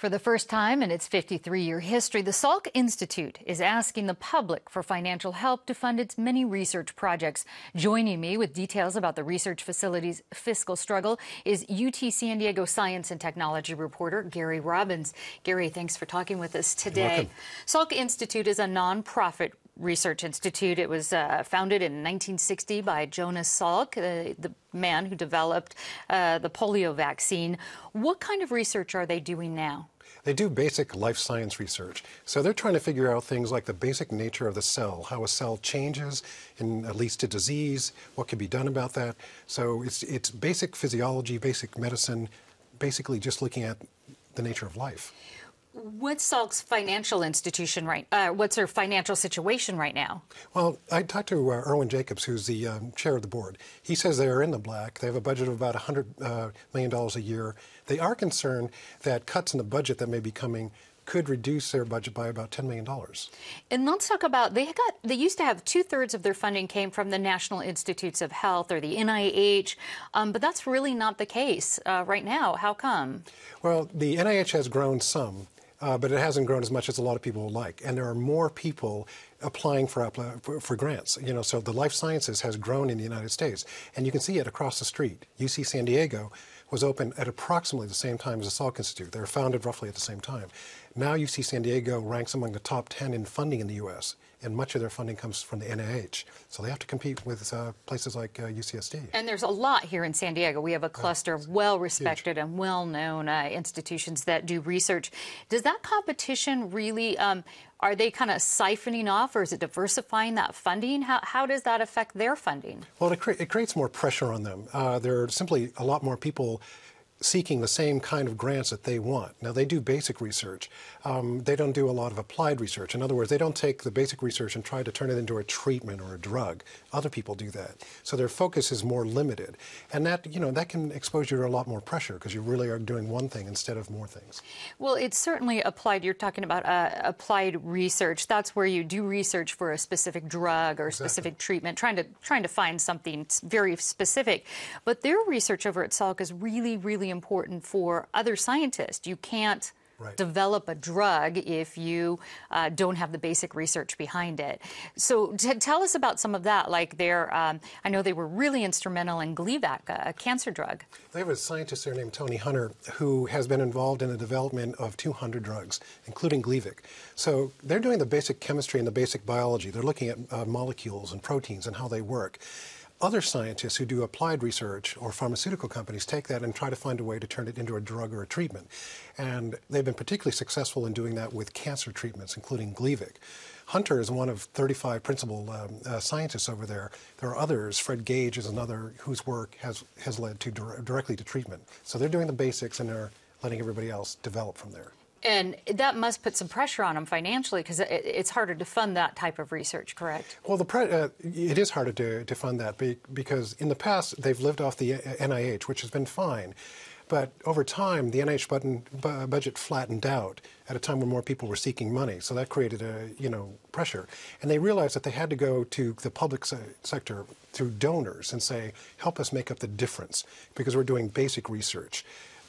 For the first time in its 53 year history, the Salk Institute is asking the public for financial help to fund its many research projects. Joining me with details about the research facility's fiscal struggle is UT San Diego science and technology reporter Gary Robbins. Gary, thanks for talking with us today. Salk Institute is a nonprofit Research Institute. It was uh, founded in 1960 by Jonas Salk, uh, the man who developed uh, the polio vaccine. What kind of research are they doing now? They do basic life science research. So they're trying to figure out things like the basic nature of the cell, how a cell changes and leads to disease, what can be done about that. So it's, it's basic physiology, basic medicine, basically just looking at the nature of life. What's Salk's financial institution right? Uh, what's her financial situation right now? Well, I talked to uh, Erwin Jacobs, who's the um, chair of the board. He says they are in the black. They have a budget of about 100 uh, million dollars a year. They are concerned that cuts in the budget that may be coming could reduce their budget by about $10 million. And let's talk about they got they used to have two thirds of their funding came from the National Institutes of Health or the NIH, um, but that's really not the case uh, right now. How come? Well, the NIH has grown some uh, but it hasn't grown as much as a lot of people would like. And there are more people applying for, for, for grants. You know, so the life sciences has grown in the United States, and you can see it across the street. UC San Diego was open at approximately the same time as the Salk Institute. They were founded roughly at the same time. Now you see San Diego ranks among the top 10 in funding in the U.S., and much of their funding comes from the NIH. So they have to compete with uh, places like uh, UCSD. And there's a lot here in San Diego. We have a cluster of well respected and well known uh, institutions that do research. Does that competition really? Um, are they kind of siphoning off or is it diversifying that funding? How, how does that affect their funding? Well, it, cre it creates more pressure on them. Uh, there are simply a lot more people seeking the same kind of grants that they want. Now, they do basic research. Um, they don't do a lot of applied research. In other words, they don't take the basic research and try to turn it into a treatment or a drug. Other people do that. So their focus is more limited. And that, you know, that can expose you to a lot more pressure because you really are doing one thing instead of more things. Well, it's certainly applied. You're talking about uh, applied research. That's where you do research for a specific drug or exactly. specific treatment, trying to, trying to find something very specific. But their research over at Salk is really, really important for other scientists. You can't Right. develop a drug if you uh, don't have the basic research behind it. So tell us about some of that. Like their, um, I know they were really instrumental in Gleevec, a, cancer drug. They have a scientist there named Tony Hunter who has been involved in the development of 200 drugs, including Gleevec. So they're doing the basic chemistry and the basic biology. They're looking at uh, molecules and proteins and how they work other scientists who do applied research or pharmaceutical companies take that and try to find a way to turn it into a drug or a treatment. And they've been particularly successful in doing that with cancer treatments, including Gleevec. Hunter is one of 35 principal um, uh, scientists over there. There are others. Fred Gage is another whose work has, has led to directly to treatment. So they're doing the basics and they're letting everybody else develop from there. And that must put some pressure on them financially because it, it's harder to fund that type of research, correct? Well, the pre- uh, it is harder to, to fund that be, because in the past they've lived off the NIH, uh, which has been fine. But over time, the NIH button, budget flattened out at a time when more people were seeking money. So that created a you know pressure, and they realized that they had to go to the public se- sector through donors and say, "Help us make up the difference because we're doing basic research."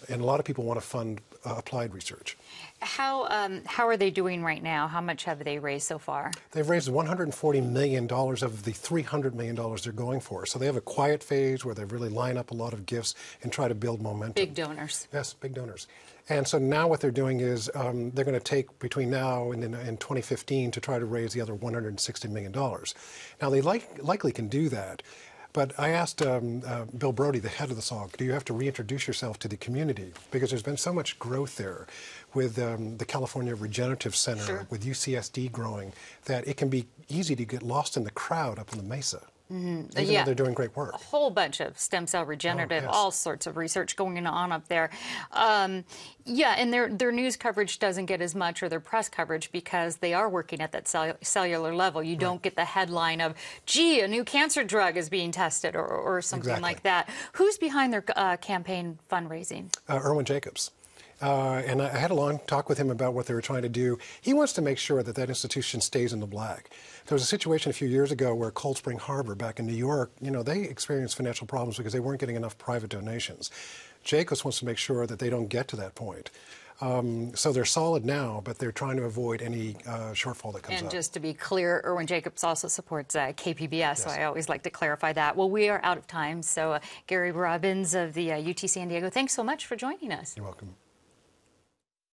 and a lot of people want to fund uh, applied research. How, um, how are they doing right now? How much have they raised so far? They've raised $140 million of the $300 million they're going for. So they have a quiet phase where they really line up a lot of gifts and try to build momentum. Big donors. Yes, big donors. And so now what they're doing is um, they're going to take between now and, 2015 to try to raise the other $160 million. Now, they like, likely can do that but I asked um, uh, Bill Brody, the head of the song, do you have to reintroduce yourself to the community? Because there's been so much growth there with um, the California Regenerative Center, sure. with UCSD growing, that it can be easy to get lost in the crowd up in the mesa. Mm -hmm. yeah. they're doing great work. A whole bunch of stem cell regenerative, oh, yes. all sorts of research going on up there. Um, yeah, and their their news coverage doesn't get as much, or their press coverage, because they are working at that cell cellular level. You right. don't get the headline of, "Gee, a new cancer drug is being tested," or, or something exactly. like that. Who's behind their uh, campaign fundraising? Uh, Erwin Jacobs. Uh, and I had a long talk with him about what they were trying to do. He wants to make sure that that institution stays in the black. There was a situation a few years ago where Cold Spring Harbor back in New York, you know, they experienced financial problems because they weren't getting enough private donations. Jacobs wants to make sure that they don't get to that point. Um, so they're solid now, but they're trying to avoid any uh, shortfall that comes and up. And just to be clear, Erwin Jacobs also supports uh, KPBS, yes. so I always like to clarify that. Well, we are out of time, so uh, Gary Robbins of the UT uh, San Diego, thanks so much for joining us. You're welcome.